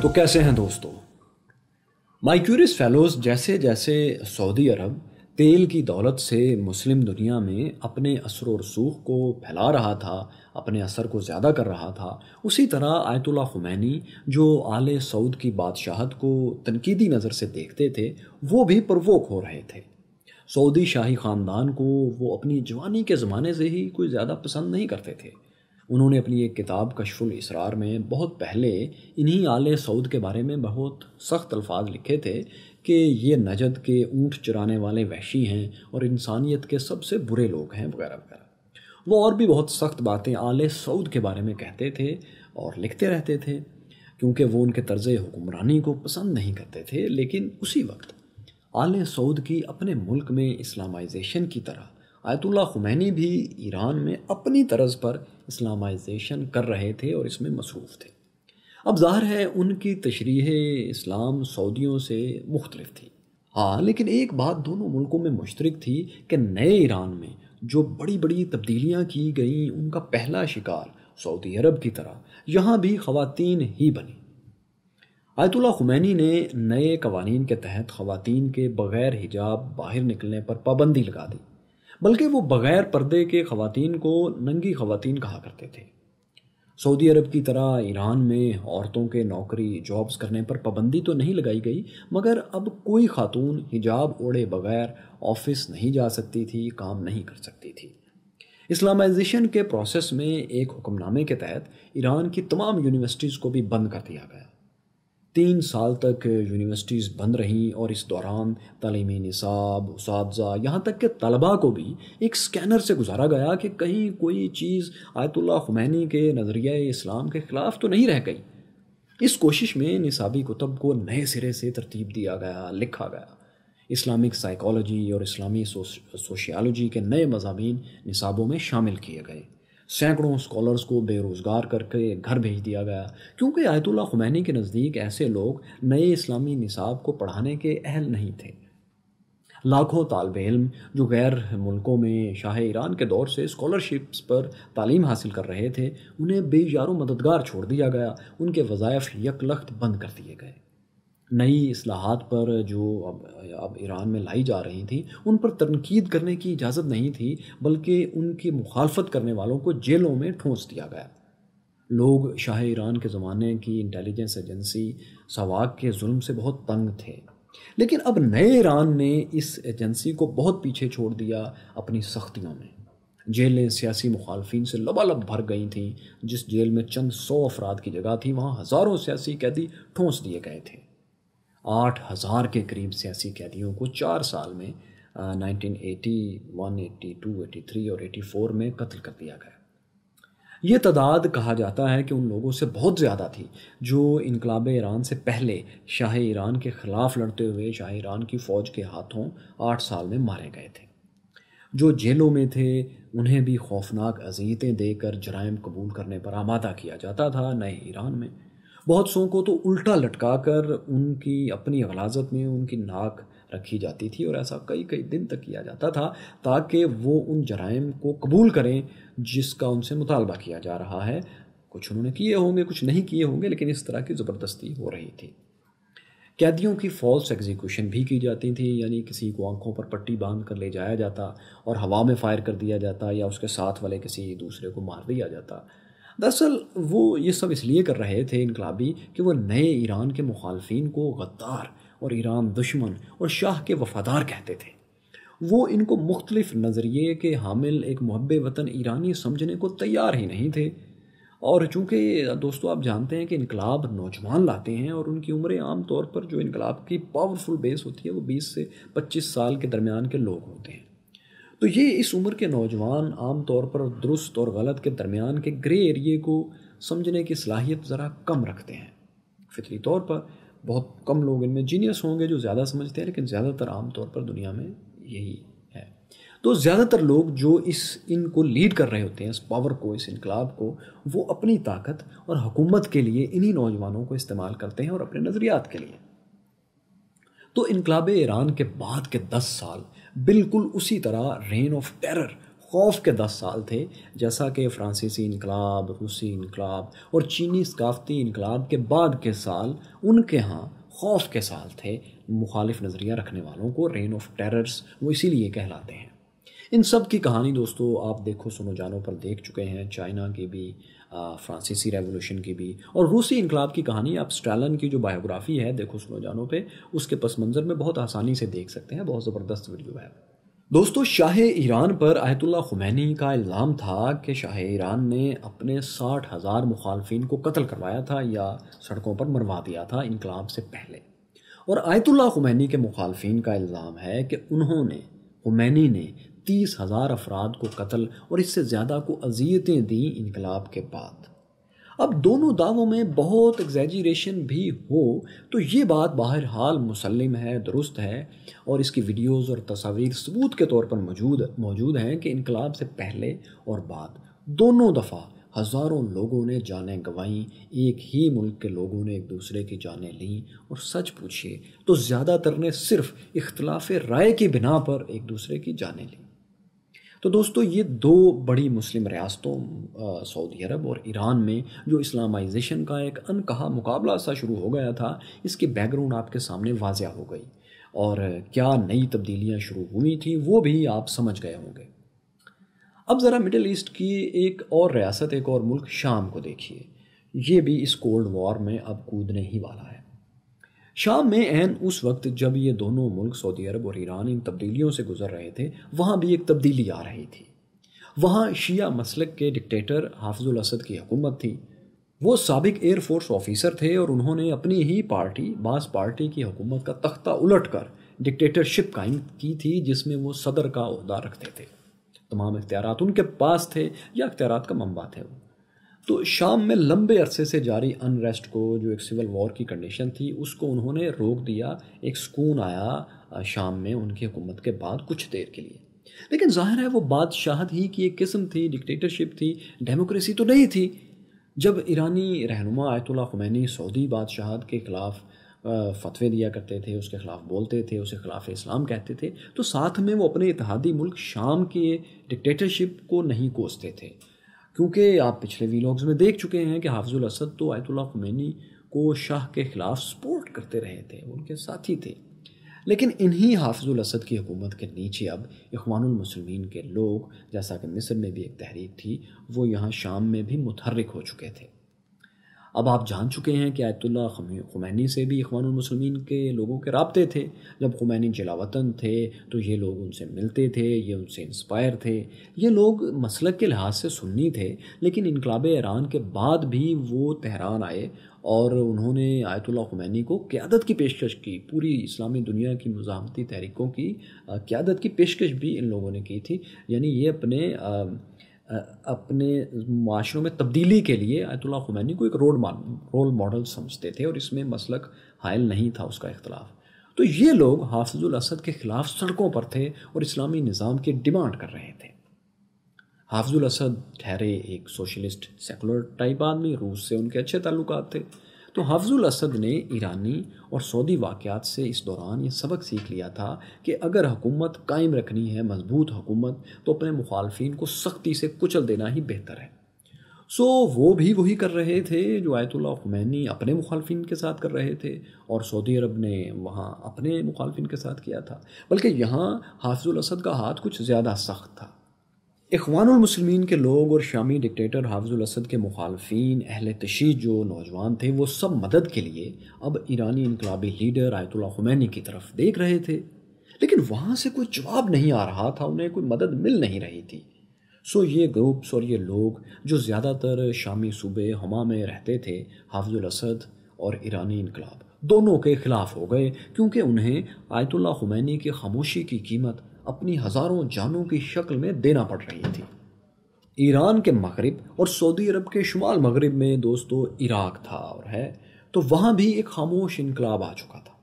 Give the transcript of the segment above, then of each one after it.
तो कैसे हैं दोस्तों माइक्यूरिस फेलोज जैसे जैसे सऊदी अरब तेल की दौलत से मुस्लिम दुनिया में अपने असर और सूख को फैला रहा था अपने असर को ज़्यादा कर रहा था उसी तरह आयतुल्ला खुमैनी जो आले सऊद की बादशाहत को तनकीदी नज़र से देखते थे वो भी प्रवोक हो रहे थे सऊदी शाही ख़ानदान को वो अपनी जवानी के ज़माने से ही कोई ज़्यादा पसंद नहीं करते थे उन्होंने अपनी एक किताब कशफुल इसरार में बहुत पहले इन्हीं आले सऊद के बारे में बहुत सख्त अल्फाज लिखे थे कि ये नजद के ऊँट चुराने वाले वहशी हैं और इंसानियत के सबसे बुरे लोग हैं वगैरह वगैरह वो और भी बहुत सख्त बातें आले सऊद के बारे में कहते थे और लिखते रहते थे क्योंकि वो उनके तर्ज हुक्मरानी को पसंद नहीं करते थे लेकिन उसी वक्त आल सऊद की अपने मुल्क में इस्लामाइजेशन की तरह आयतुल्ला खुमैनी भी ईरान में अपनी तर्ज पर इस्लामाइजेशन कर रहे थे और इसमें मसरूफ़ थे अब ज़ाहिर है उनकी तशरीह इस्लाम सऊदियों से मुख्तलफ थी हाँ लेकिन एक बात दोनों मुल्कों में मुश्तरक थी कि नए ईरान में जो बड़ी बड़ी तब्दीलियाँ की गई उनका पहला शिकार सऊदी अरब की तरह यहाँ भी खातन ही बनी आयतुल्ला खुमैनी ने नए कवानीन के तहत ख़वातीन के बग़ैर हिजाब बाहर निकलने पर पाबंदी लगा दी बल्कि वो बग़ैर पर्दे के ख़वान को नंगी ख़वान कहा करते थे सऊदी अरब की तरह ईरान में औरतों के नौकरी जॉब्स करने पर पाबंदी तो नहीं लगाई गई मगर अब कोई खातून हिजाब ओढ़े बगैर ऑफिस नहीं जा सकती थी काम नहीं कर सकती थी इस्लामाइजेशन के प्रोसेस में एक हुक्मनामे के तहत ईरान की तमाम यूनिवर्सिटीज़ को भी बंद कर दिया गया तीन साल तक यूनिवर्सिटीज़ बंद रहीं और इस दौरान तलीमी निसाब उस यहाँ तक कि तलबा को भी एक स्कैनर से गुजारा गया कि कहीं कोई चीज़ आयतुल्ला खुमैनी के नज़रिया इस्लाम के ख़िलाफ़ तो नहीं रह गई इस कोशिश में निसाबी कुतब को नए सिरे से तरतीब दिया गया लिखा गया इस्लामिक साइकोलॉजी और इस्लामी सोशियालॉजी के नए मजामी निसाबों में शामिल किए गए सैकड़ों स्कॉलर्स को बेरोज़गार करके घर भेज दिया गया क्योंकि आयतुल्ला खुमैनी के नज़दीक ऐसे लोग नए इस्लामी निसाब को पढ़ाने के अहल नहीं थे लाखों तालब इम जो गैर मुल्कों में शाह ईरान के दौर से स्कॉलरशिप्स पर तालीम हासिल कर रहे थे उन्हें बेजारों मददगार छोड़ दिया गया उनके वज़ायफ़ यकलख्त बंद कर दिए गए नई असलाहत पर जो अब अब ईरान में लाई जा रही थी उन पर तनकीद करने की इजाज़त नहीं थी बल्कि उनकी मुखालफत करने वालों को जेलों में ठोंस दिया गया लोग शाह ईरान के ज़माने की इंटेलिजेंस एजेंसी सवाक के जुल्म से बहुत तंग थे लेकिन अब नए ईरान ने इस एजेंसी को बहुत पीछे छोड़ दिया अपनी सख्तियों में जेलें सियासी मुखालफी से लबालब भर गई थीं जिस जेल में चंद सौ अफराद की जगह थी वहाँ हज़ारों सियासी कैदी ठोंस दिए गए थे आठ हज़ार के करीब सियासी कैदियों को चार साल में nineteen eighty one eighty two eighty three और एटी फोर में कत्ल कर दिया गया ये तादाद कहा जाता है कि उन लोगों से बहुत ज़्यादा थी जो इनकलाब ईरान से पहले शाह ईरान के ख़िलाफ़ लड़ते हुए शाह ईरान की फ़ौज के हाथों आठ साल में मारे गए थे जो जेलों में थे उन्हें भी खौफनाक अजीतें देकर जराइम कबूल करने पर आमादा किया जाता था नए ईरान में बहुत सौ को तो उल्टा लटका कर उनकी अपनी हिफाजत में उनकी नाक रखी जाती थी और ऐसा कई कई दिन तक किया जाता था ताकि वो उन जराइम को कबूल करें जिसका उनसे मुतालबा किया जा रहा है कुछ उन्होंने किए होंगे कुछ नहीं किए होंगे लेकिन इस तरह की ज़बरदस्ती हो रही थी कैदियों की फॉल्स एग्जीक्यूशन भी की जाती थी यानी किसी को आंखों पर पट्टी बांध कर ले जाया जाता और हवा में फायर कर दिया जाता या उसके साथ वाले किसी दूसरे को मार दिया जाता दरअसल वो ये सब इसलिए कर रहे थे इनकलाबी कि वो नए ईरान के मुखालफन को गद्दार और ईरान दुश्मन और शाह के वफादार कहते थे वो इनको मुख्तलिफ नज़रिए के हामिल एक महब वतन ईरानी समझने को तैयार ही नहीं थे और चूँकि दोस्तों आप जानते हैं कि इनकलाब नौजवान लाते हैं और उनकी उम्र आम तौर पर जो इनकलाब की पावरफुल बेस होती है वो 20 से 25 साल के दरमियान के लोग होते हैं तो ये इस उम्र के नौजवान आम तौर पर दुरुस्त और गलत के दरमियान के ग्रे एरिए को समझने की सलाहियत ज़रा कम रखते हैं फितरी तौर पर बहुत कम लोग इनमें जीनियस होंगे जो ज़्यादा समझते हैं लेकिन ज़्यादातर आमतौर पर दुनिया में यही है तो ज़्यादातर लोग जो इस इनको लीड कर रहे होते हैं इस पावर को इस इनकलाब को वो अपनी ताकत और हुकूमत के लिए इन्हीं नौजवानों को इस्तेमाल करते हैं और अपने नज़रियात के लिए तो इनकलाब ईरान के बाद के दस साल बिल्कुल उसी तरह रेन ऑफ टेरर खौफ के दस साल थे जैसा कि फ्रांसीसी इनकलाब रूसी इनकलाब और चीनी सकाफती इनकलाब के बाद के साल उनके यहाँ खौफ के साल थे मुखालिफ नज़रिया रखने वालों को रेन ऑफ टेरर्स वो इसीलिए कहलाते हैं इन सब की कहानी दोस्तों आप देखो सुनो जानो पर देख चुके हैं चाइना की भी फ्रांसीसी रेवोल्यूशन की भी और रूसी इनकलाब की कहानी आप स्टालन की जो बायोग्राफी है देखो जानो पे उसके पस मंज़र में बहुत आसानी से देख सकते हैं बहुत ज़बरदस्त वीडियो है दोस्तों शाह ईरान पर आयतुल्ला खुमैनी का इल्ज़ाम था कि शाह ईरान ने अपने साठ हज़ार मुखालफन को कत्ल करवाया था या सड़कों पर मरवा दिया था इनकलाब से पहले और आयतुल्ला खुमैनी के मुखालफन का इल्ज़ाम है कि उन्होंने खुमैनी ने तीस हज़ार अफराद को कत्ल और इससे ज़्यादा को अजियतें दी इनकलाब के बाद अब दोनों दावों में बहुत एग्जेजरेशन भी हो तो ये बात बाहर हाल मुसलम है दुरुस्त है और इसकी वीडियोस और तस्वीर सबूत के तौर पर मौजूद मौजूद हैं कि इनकलाब से पहले और बाद दोनों दफ़ा हज़ारों लोगों ने जानें गवाईं एक ही मुल्क के लोगों ने एक दूसरे की जानें ली और सच पूछिए तो ज़्यादातर ने सिर्फ इख्तलाफ राय की बिना पर एक दूसरे की जानें ली तो दोस्तों ये दो बड़ी मुस्लिम रियासतों सऊदी अरब और ईरान में जो इस्लामाइजेशन का एक अनकहा मुकाबला सा शुरू हो गया था इसके बैकग्राउंड आपके सामने वाजिया हो गई और क्या नई तब्दीलियाँ शुरू हुई थी वो भी आप समझ गए होंगे अब ज़रा मिडल ईस्ट की एक और रियासत एक और मुल्क शाम को देखिए ये भी इस कोल्ड वॉर में अब कूदने ही वाला है शाम में एन उस वक्त जब ये दोनों मुल्क सऊदी अरब और ईरान इन तब्दीलियों से गुजर रहे थे वहाँ भी एक तब्दीली आ रही थी वहाँ शिया मसलक के डिक्टेटर हाफजुल असद की हुकूमत थी वो सबक एयरफोर्स ऑफिसर थे और उन्होंने अपनी ही पार्टी बास पार्टी की हुकूमत का तख्ता उलट कर डिक्टेटरशिप कायम की थी जिसमें वो सदर का अहदा रखते थे तमाम इख्तियार उनके पास थे या अख्तियार का मंबा थे वो तो शाम में लंबे अरसे से जारी अनरेस्ट को जो एक सिविल वॉर की कंडीशन थी उसको उन्होंने रोक दिया एक सुकून आया शाम में उनकी हुकूमत के बाद कुछ देर के लिए लेकिन जाहिर है वो बादशाहत ही की एक किस्म थी डिक्टेटरशिप थी डेमोक्रेसी तो नहीं थी जब ईरानी रहनुमा आयतुल्ला खुमैनी सऊदी बादशाहत के ख़िलाफ़ फतवे दिया करते थे उसके ख़िलाफ़ बोलते थे उसके ख़िलाफ़ इस्लाम कहते थे तो साथ में वो अपने इतिहादी मुल्क शाम के डिक्टेटरशिप को नहीं कोसते थे क्योंकि आप पिछले वीलॉग्स में देख चुके हैं कि हाफजुल असद तो आयतुल्ला खुमैनी को शाह के ख़िलाफ़ सपोर्ट करते रहे थे उनके साथी थे लेकिन इन्हीं हाफजुल असद की हुकूमत के नीचे अब इखवानमसलमिन के लोग जैसा कि मिस्र में भी एक तहरीक थी वो यहाँ शाम में भी मुतहरक हो चुके थे अब आप जान चुके हैं कि आयतुल्ला खुमैनी से भी अखवान के लोगों के रबते थे जब खुमैनी जलावतन थे तो ये लोग उनसे मिलते थे ये उनसे इंस्पायर थे ये लोग मसलक के लिहाज से सुन्नी थे लेकिन इनकलाब ईरान के बाद भी वो तहरान आए और उन्होंने आयतुल्ला खुमैनी को क़्यादत की पेशकश की पूरी इस्लामी दुनिया की मजामती तहरीकों की क़्यादत की पेशकश भी इन लोगों ने की थी यानी ये अपने अपने माशरों में तब्दीली के लिए आयतुल्ला खुमैनी को एक रोल रोल मॉडल समझते थे और इसमें मसलक हायल नहीं था उसका इख्तलाफ तो ये लोग हाफिजुल असद के ख़िलाफ़ सड़कों पर थे और इस्लामी निज़ाम की डिमांड कर रहे थे हाफिजुल असद ठहरे एक सोशलिस्ट सेकुलर टाइप आदमी रूस से उनके अच्छे ताल्लुक थे तो हाफजुल असद ने ईरानी और सऊदी वाक़ात से इस दौरान ये सबक सीख लिया था कि अगर हुकूमत कायम रखनी है मजबूत हुकूमत तो अपने मुखालफन को सख्ती से कुचल देना ही बेहतर है सो वो भी वही कर रहे थे जो आयतुल्ला खुमैनी अपने मुखालफन के साथ कर रहे थे और सऊदी अरब ने वहाँ अपने मुखालफन के साथ किया था बल्कि यहाँ हाफिज़ुल असद का हाथ कुछ ज़्यादा सख्त था इखवानमसलमिन के लोग और शामी डिक्टेटर हाफजुल असद के मुखालफन अहल तशी जो नौजवान थे वो सब मदद के लिए अब ईरानी इनकलाबी लीडर आयतुल्ला खुमैनी की तरफ देख रहे थे लेकिन वहाँ से कोई जवाब नहीं आ रहा था उन्हें कोई मदद मिल नहीं रही थी सो ये ग्रुप्स और ये लोग जो ज़्यादातर शामी सूबे हमा में रहते थे हाफजुल असद और ईरानी इनकलाब दोनों के ख़िलाफ़ हो गए क्योंकि उन्हें आयतुल्ला खुमैनी की खामोशी की कीमत अपनी हज़ारों जानों की शक्ल में देना पड़ रही थी ईरान के मगरब और सऊदी अरब के शुमाल मगरब में दोस्तों इराक था और है तो वहाँ भी एक खामोश इनकलाब आ चुका था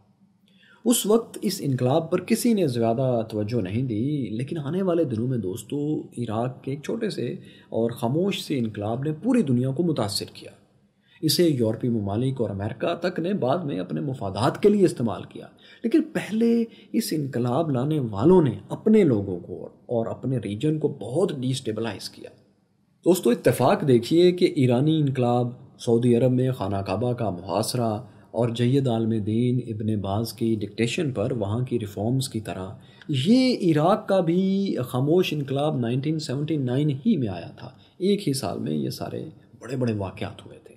उस वक्त इस इनकलाब पर किसी ने ज़्यादा तवज्जो नहीं दी लेकिन आने वाले दिनों में दोस्तों इराक के एक छोटे से और ख़ामोश से इनकलाब ने पूरी दुनिया को मुतासर किया इसे यूरोपीय ममालिक और अमेरिका तक ने बाद में अपने मफादात के लिए इस्तेमाल किया लेकिन पहले इस इनकलाब लाने वालों ने अपने लोगों को और अपने रीजन को बहुत डिस्टेबलाइज किया दोस्तों इतफाक़ देखिए कि ईरानी इनकलाब सऊदी अरब में खाना काबा का मुहासरा और जैद आलम दीन इबन बाज़ की डिक्टेशन पर वहाँ की रिफॉर्म्स की तरह ये इराक़ का भी खामोश इनकलाब 1979 ही में आया था एक ही साल में ये सारे बड़े बड़े वाक़ हुए थे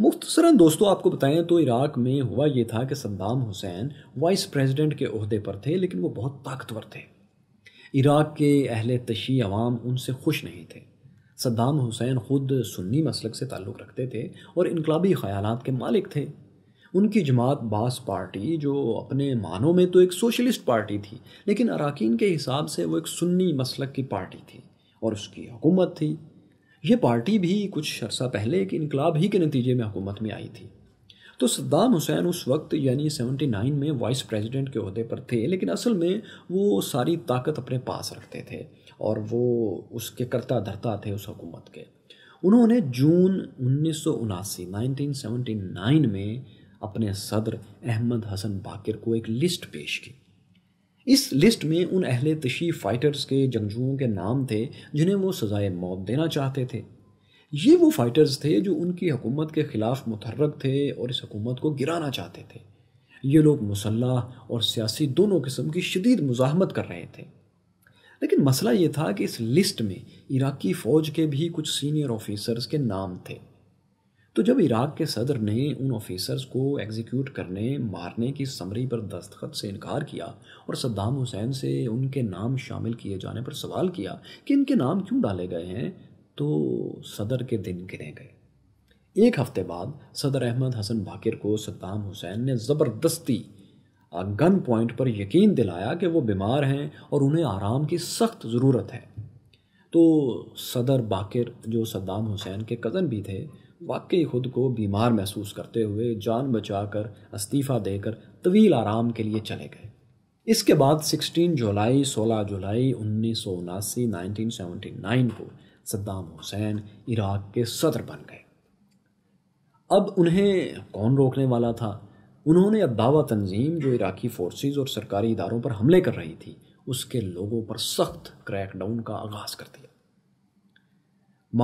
मुख्तसरा दोस्तों आपको बताएं तो इराक़ में हुआ ये था कि सद्दाम हुसैन वाइस प्रेसिडेंट के अहदे पर थे लेकिन वो बहुत ताकतवर थे इराक़ के अहल तशी अवाम उनसे खुश नहीं थे सद्दाम हुसैन ख़ुद सुन्नी मसलक से ताल्लुक़ रखते थे और इनकलाबी ख़्याल के मालिक थे उनकी जमात बास पार्टी जो अपने मानों में तो एक सोशलिस्ट पार्टी थी लेकिन अरकान के हिसाब से वो एक सुन्नी मसलक की पार्टी थी और उसकी हुकूमत थी ये पार्टी भी कुछ अर्सा पहले एक इनकलाब ही के नतीजे में हुकूमत में आई थी तो सद्दाम हुसैन उस वक्त यानी 79 में वाइस प्रेसिडेंट के अहदे पर थे लेकिन असल में वो सारी ताकत अपने पास रखते थे और वो उसके करता धरता थे उस हुकूमत के उन्होंने जून उन्नीस 1979 में अपने सदर अहमद हसन बाकर को एक लिस्ट पेश की इस लिस्ट में उन अहल तशी फ़ाइटर्स के जंगजुओं के नाम थे जिन्हें वो सज़ाए मौत देना चाहते थे ये वो फ़ाइटर्स थे जो उनकी हुकूमत के ख़िलाफ़ मुतरक थे और इस हुकूमत को गिराना चाहते थे ये लोग मुसल्ह और सियासी दोनों किस्म की शदीद मुजामत कर रहे थे लेकिन मसला ये था कि इस लिस्ट में इराक़ी फ़ौज के भी कुछ सीनियर ऑफिसर्स के नाम थे तो जब इराक के सदर ने उन ऑफिसर्स को एग्जीक्यूट करने मारने की समरी पर दस्तखत से इनकार किया और सद्दाम हुसैन से उनके नाम शामिल किए जाने पर सवाल किया कि इनके नाम क्यों डाले गए हैं तो सदर के दिन गिने गए एक हफ्ते बाद सदर अहमद हसन भाकिर को सद्दाम हुसैन ने ज़बरदस्ती गन पॉइंट पर यकीन दिलाया कि वो बीमार हैं और उन्हें आराम की सख्त ज़रूरत है तो सदर बाकिर जो सद्दाम हुसैन के कज़न भी थे वाकई खुद को बीमार महसूस करते हुए जान बचाकर इस्तीफ़ा देकर तवील आराम के लिए चले गए इसके बाद 16 जुलाई 16 जुलाई उन्नीस सौ उनासी को सद्दाम हुसैन इराक के सदर बन गए अब उन्हें कौन रोकने वाला था उन्होंने अब दावा तंजीम जो इराकी फोर्सेस और सरकारी इदारों पर हमले कर रही थी उसके लोगों पर सख्त क्रैकडाउन का आगाज़ कर दिया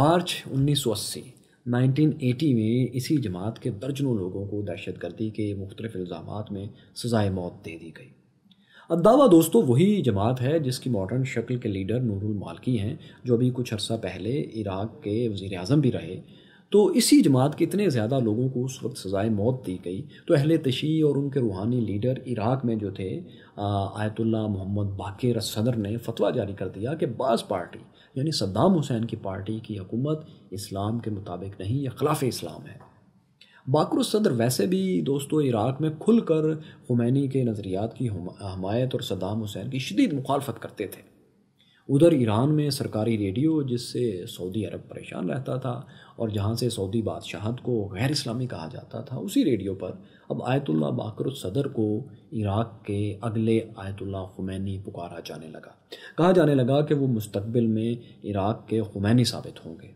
मार्च 1980 1980 में इसी जमात के दर्जनों लोगों को दहशत गर्दी के मुख्तलिफ इल्ज़ाम में सजाए मौत दे दी गई अब दावा दोस्तों वही जमात है जिसकी मॉडर्न शक्ल के लीडर नूरुल मालकी हैं जो अभी कुछ अर्सा पहले इराक के वज़ी अजम भी रहे तो इसी जमात के इतने ज़्यादा लोगों को उस वक्त सजाए मौत दी गई तो अहल तशी और उनके रूहानी लीडर इराक में जो थे आयतुल्ला मोहम्मद बाकर सदर ने फतवा जारी कर दिया कि बास पार्टी यानी सद्दाम हुसैन की पार्टी की हुकूमत इस्लाम के मुताबिक नहीं या खिलाफ इस्लाम है बाकर सदर वैसे भी दोस्तों इराक़ में खुल कर हुमैनी के नज़रियात की हमायत और सद्दाम हुसैन की शदीद मुखालफत करते थे उधर ईरान में सरकारी रेडियो जिससे सऊदी अरब परेशान रहता था और जहाँ से सऊदी बादशाहत को गैर इस्लामी कहा जाता था उसी रेडियो पर अब आयतुल्ला बाकर सदर को इराक़ के अगले आयतुल्ला खुमैनी पुकारा जाने लगा कहा जाने लगा कि वो मुस्तबिल में इराक़ के खुमैनी साबित होंगे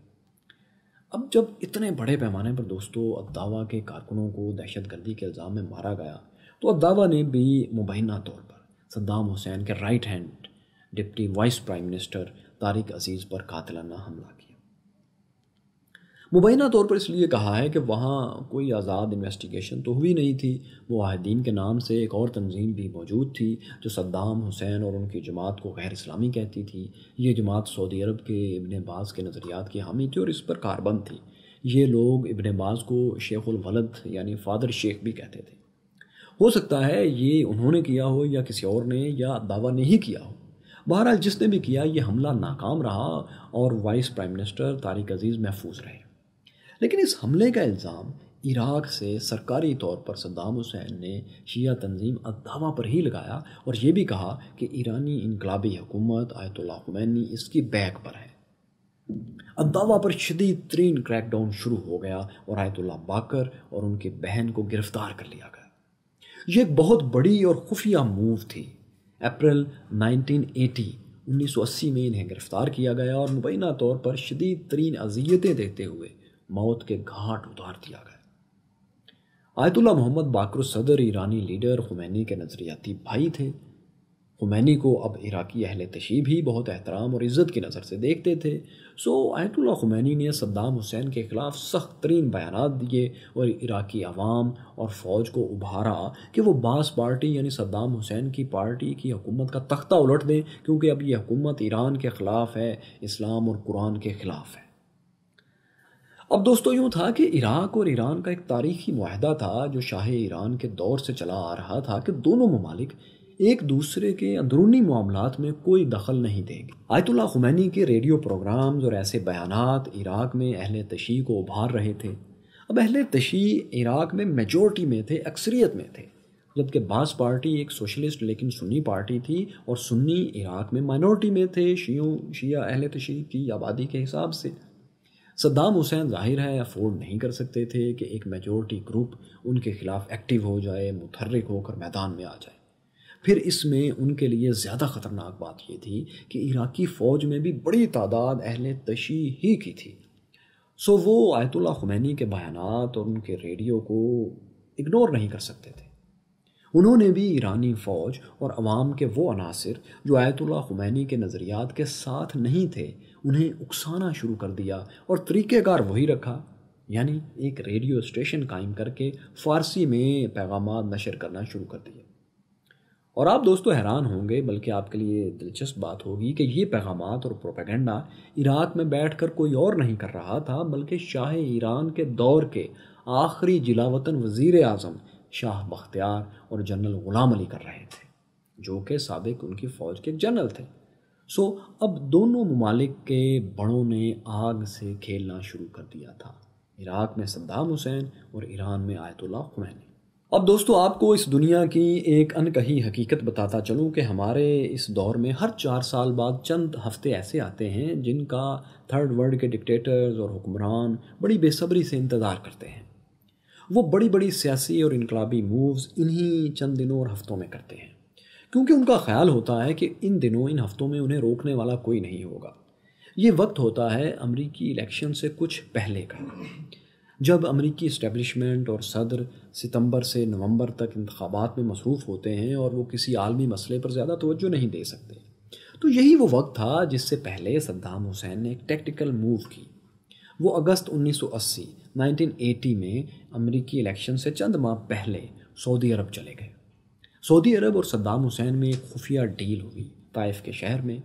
अब जब इतने बड़े पैमाने पर दोस्तों अदावा के कारकुनों को दहशत गर्दी के इल्ज़ाम में मारा गया तो अदावा ने भी मुबैना तौर पर सद्दाम हुसैन के right hand deputy vice prime minister Tariq Aziz पर कातलाना हमला किया मुबैना तौर पर इसलिए कहा है कि वहाँ कोई आज़ाद इन्वेस्टिगेशन तो हुई नहीं थी मुहिदीन के नाम से एक और तंजीम भी मौजूद थी जो सद्दाम हुसैन और उनकी जमात को गैर इस्लामी कहती थी ये जमात सऊदी अरब के इबन बाज़ के नज़रियात की हामी थी और इस पर कारबंद थी ये लोग इबन बाज़ को शेखुलवलद यानी फ़ादर शेख भी कहते थे हो सकता है ये उन्होंने किया हो या किसी और ने या दावा नहीं किया हो बहरहाल जिसने भी किया ये हमला नाकाम रहा और vice prime minister Tariq Aziz महफूज रहे लेकिन इस हमले का इल्ज़ाम इराक से सरकारी तौर पर सद्दाम हुसैन ने शिया तंजीम अदावा पर ही लगाया और ये भी कहा कि ईरानी इनकलाबी हुकूमत आयतुल्ला खुमैनी इसकी बैक पर है अदावा पर शदीद तरीन क्रैकडाउन शुरू हो गया और आयतुल्ला बाकर और उनके बहन को गिरफ्तार कर लिया गया ये एक बहुत बड़ी और खुफिया मूव थी अप्रैल 1980 1980 में इन्हें गिरफ्तार किया गया और मुबैना तौर पर शदीद तरीन अजियतें देते हुए मौत के घाट उतार दिया गया आयतुल्ला मोहम्मद बाकर सदर ईरानी लीडर खुमैनी के नज़रियाती भाई थे खुमैनी को अब इराकी अहल तशीब ही बहुत एहतराम और इज़्ज़त की नज़र से देखते थे सो आयतुल्ला खुमैनी ने सद्दाम हुसैन के ख़िलाफ़ सख्त तरीन बयान दिए और इराकी आवाम और फ़ौज को उभारा कि वो बास पार्टी यानी सद्दाम हुसैन की पार्टी की हुकूमत का तख्ता उलट दें क्योंकि अब ये हुकूमत ईरान के ख़िलाफ़ है इस्लाम और कुरान के ख़िलाफ़ है अब दोस्तों यूँ था कि इराक और ईरान का एक तारीखी माहदा था जो शाह ईरान के दौर से चला आ रहा था कि दोनों ममालिक एक दूसरे के अंदरूनी मामला में कोई दखल नहीं देंगे आयतुल्ला खुमैनी के रेडियो प्रोग्राम्स और ऐसे बयान इराक में अहल तशी को उभार रहे थे अब अहल तशी इराक में मेजोरिटी में थे अक्सरियत में थे जबकि बास पार्टी एक सोशलिस्ट लेकिन सुन्नी पार्टी थी और सुन्नी इराक में माइनॉरिटी में थे शियों शिया अहल तशी की आबादी के हिसाब से सद्दाम हुसैन जाहिर है अफोर्ड नहीं कर सकते थे कि एक मेजोरिटी ग्रुप उनके खिलाफ एक्टिव हो जाए मुतहरक होकर मैदान में आ जाए फिर इसमें उनके लिए ज़्यादा ख़तरनाक बात यह थी कि इराक़ी फ़ौज में भी बड़ी तादाद अहल तशी ही की थी सो वो आयतुल्ला खुमैनी के बयान और उनके रेडियो को इग्नोर नहीं कर सकते थे उन्होंने भी ईरानी फ़ौज और अवाम के वो अनासर जो आयतुल्ला खुमैनी के नज़रियात के साथ नहीं थे उन्हें उकसाना शुरू कर दिया और तरीक़ेकार वही रखा यानी एक रेडियो स्टेशन कायम करके फ़ारसी में पैगाम नशर करना शुरू कर दिया और आप दोस्तों हैरान होंगे बल्कि आपके लिए दिलचस्प बात होगी कि ये पैगाम और प्रोपेगेंडा इराक में बैठ कर कोई और नहीं कर रहा था बल्कि शाह ईरान के दौर के आखिरी जिलावतन वज़ी अजम शाह बख्तियार और जनरल ग़ुलाम अली कर रहे थे जो कि सबक उनकी फ़ौज के जनरल थे सो अब दोनों ममालिक के बड़ों ने आग से खेलना शुरू कर दिया था इराक में सद्दाम हुसैन और ईरान में आयतुल्ला खुमैनी अब दोस्तों आपको इस दुनिया की एक अनकही हकीकत बताता चलूँ कि हमारे इस दौर में हर चार साल बाद चंद हफ्ते ऐसे आते हैं जिनका थर्ड वर्ल्ड के डिक्टेटर्स और हुक्मरान बड़ी बेसब्री से इंतज़ार करते हैं वो बड़ी बड़ी सियासी और इनकलाबी मूव्स इन्हीं चंद दिनों और हफ्तों में करते हैं क्योंकि उनका ख्याल होता है कि इन दिनों इन हफ्तों में उन्हें रोकने वाला कोई नहीं होगा ये वक्त होता है अमरीकी इलेक्शन से कुछ पहले का जब अमरीकी इस्टेबलिशमेंट और सदर सितंबर से नवंबर तक इंतबात में मसरूफ़ होते हैं और वो किसी आलमी मसले पर ज़्यादा तोज्जो नहीं दे सकते तो यही वो वक्त था जिससे पहले सद्दाम हुसैन ने एक टेक्टिकल मूव की वो अगस्त 1980 1980 में अमेरिकी इलेक्शन से चंद माह पहले सऊदी अरब चले गए सऊदी अरब और सद्दाम हुसैन में एक खुफिया डील हुई ताइफ के शहर में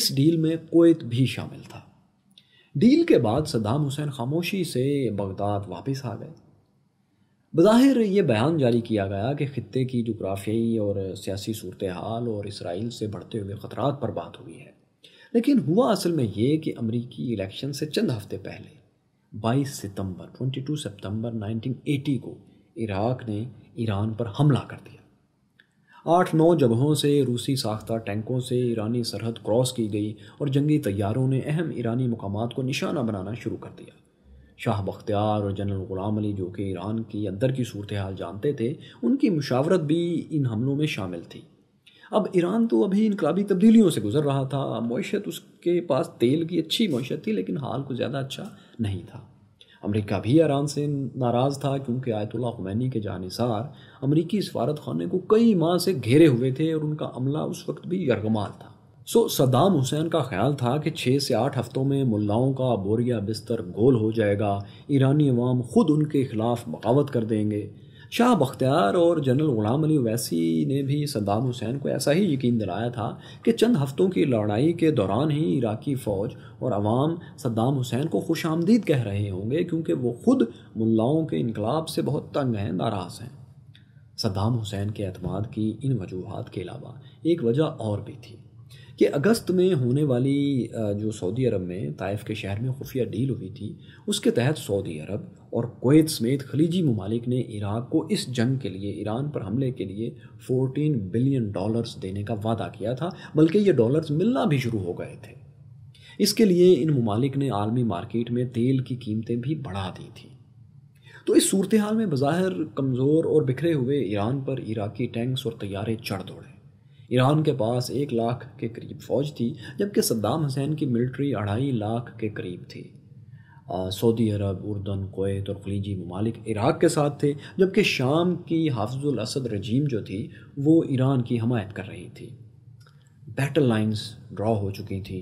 इस डील में कोत भी शामिल था डील के बाद सद्दाम हुसैन खामोशी से बगदाद वापस आ गए बज़ाहिर ये बयान जारी किया गया कि खत्े की जोग्राफियाई और सियासी सूरत हाल और इसराइल से बढ़ते हुए ख़तरा पर बात हुई है लेकिन हुआ असल में ये कि अमरीकी इलेक्शन से चंद हफ्ते पहले 22 सितंबर 22 सितंबर 1980 को इराक ने ईरान पर हमला कर दिया आठ नौ जगहों से रूसी साख्ता टैंकों से ईरानी सरहद क्रॉस की गई और जंगी तैयारों ने अहम ईरानी मकाम को निशाना बनाना शुरू कर दिया शाह बख्तियार और जनरल ग़ुलाम अली जो कि ईरान की अंदर की सूरत हाल जानते थे उनकी मुशावरत भी इन हमलों में शामिल थी अब ईरान तो अभी इनकलाबी तब्दीलियों से गुजर रहा था मीशत उसके पास तेल की अच्छी मीशत थी लेकिन हाल कुछ ज़्यादा अच्छा नहीं था अमेरिका भी ईरान से नाराज़ था क्योंकि आयतुल्ला खुमैनी के जानसार अमरीकी सफारत को कई माह से घेरे हुए थे और उनका अमला उस वक्त भी यरगमाल था सो सदाम हुसैन का ख्याल था कि छः से आठ हफ्तों में मुल्लाओं का बोरिया बिस्तर गोल हो जाएगा ईरानी अवाम ख़ुद उनके ख़िलाफ़ बगावत कर देंगे शाह बख्तियार और जनरल ग़ुलाम अली वैसी ने भी सद्दाम हुसैन को ऐसा ही यकीन दिलाया था कि चंद हफ्तों की लड़ाई के दौरान ही इराकी फ़ौज और आवाम सद्दाम हुसैन को खुश आमदीद कह रहे होंगे क्योंकि वो खुद मुल्लाओं के इनकलाब से बहुत तंग हैं नाराज़ हैं सद्दाम हुसैन के अतमाद की इन वजूहत के अलावा एक वजह और भी थी कि अगस्त में होने वाली जो सऊदी अरब में ताइफ के शहर में खुफिया डील हुई थी उसके तहत सऊदी अरब और कोत समेत खलीजी ममालिक ने इराक को इस जंग के लिए ईरान पर हमले के लिए 14 बिलियन डॉलर्स देने का वादा किया था बल्कि ये डॉलर्स मिलना भी शुरू हो गए थे इसके लिए इन ममालिक ने आलमी मार्केट में तेल की कीमतें भी बढ़ा दी थी तो इस सूरत हाल में बाहर कमज़ोर और बिखरे हुए ईरान पर इराकी टैंक्स और तैयारे चढ़ दौड़े ईरान के पास एक लाख के करीब फौज थी जबकि सद्दाम हुसैन की मिलिट्री अढ़ाई लाख के करीब थी सऊदी अरब उर्दन कोत और खलीजी ममालिक इराक़ के साथ थे जबकि शाम की हाफजुल असद रजीम जो थी वो ईरान की हमायत कर रही थी बैटल लाइंस ड्रा हो चुकी थी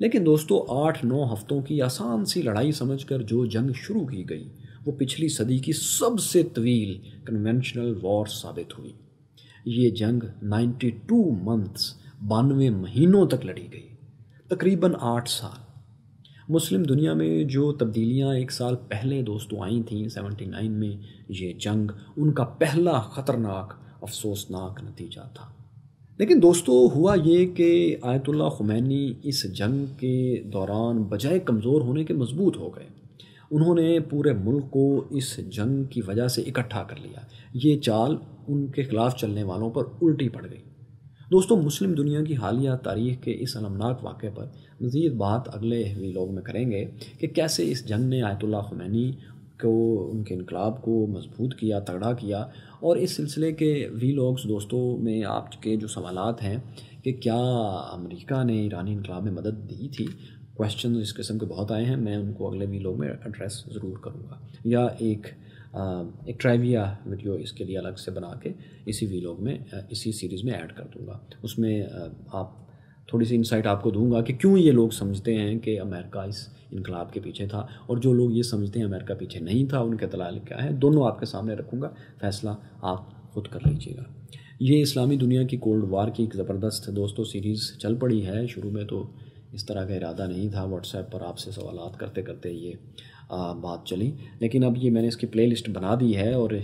लेकिन दोस्तों आठ नौ हफ्तों की आसान सी लड़ाई समझकर जो जंग शुरू की गई वो पिछली सदी की सबसे तवील कन्वेंशनल वॉर साबित हुई ये जंग 92 मंथ्स बानवे महीनों तक लड़ी गई तकरीबन आठ साल मुस्लिम दुनिया में जो तब्दीलियाँ एक साल पहले दोस्तों आई थीं 79 में ये जंग उनका पहला ख़तरनाक अफसोसनाक नतीजा था लेकिन दोस्तों हुआ ये कि आयतुल्ला खुमैनी इस जंग के दौरान बजाय कमज़ोर होने के मजबूत हो गए उन्होंने पूरे मुल्क को इस जंग की वजह से इकट्ठा कर लिया ये चाल उनके खिलाफ चलने वालों पर उल्टी पड़ गई दोस्तों मुस्लिम दुनिया की हालिया तारीख के इस अलमनाक वाक़े पर मज़ीद बात अगले वी लोग में करेंगे कि कैसे इस जंग ने आयतुल्ला खुमैनी को उनके इनकलाब को मजबूत किया तगड़ा किया और इस सिलसिले के वी लॉग्स दोस्तों में आपके जो सवाल हैं कि क्या अमेरिका ने ईरानी इनकलाब में मदद दी थी क्वेश्चन इस किस्म के बहुत आए हैं मैं उनको अगले वीलो में एड्रेस ज़रूर करूँगा या एक आ, एक ट्राइविया वीडियो इसके लिए अलग से बना के इसी वीलोग में इसी सीरीज़ में ऐड कर दूँगा उसमें आप थोड़ी सी इंसाइट आपको दूंगा कि क्यों ये लोग समझते हैं कि अमेरिका इस इनकलाब के पीछे था और जो लोग ये समझते हैं अमेरिका पीछे नहीं था उनके दलाल क्या है दोनों आपके सामने रखूँगा फैसला आप खुद कर लीजिएगा ये इस्लामी दुनिया की कोल्ड वार की एक ज़बरदस्त दोस्तों सीरीज़ चल पड़ी है शुरू में तो इस तरह का इरादा नहीं था व्हाट्सएप पर आपसे सवाल करते करते ये आ, बात चली लेकिन अब ये मैंने इसकी प्ले बना दी है और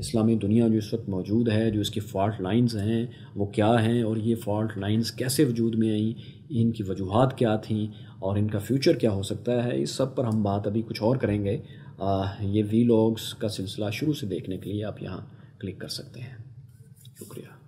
इस्लामी दुनिया जो इस वक्त मौजूद है जो इसकी फॉल्ट लाइंस हैं वो क्या हैं और ये फॉल्ट लाइंस कैसे वजूद में आई इनकी वजूहत क्या थी और इनका फ्यूचर क्या हो सकता है इस सब पर हम बात अभी कुछ और करेंगे आ, ये वी लॉग्स का सिलसिला शुरू से देखने के लिए आप यहाँ क्लिक कर सकते हैं शुक्रिया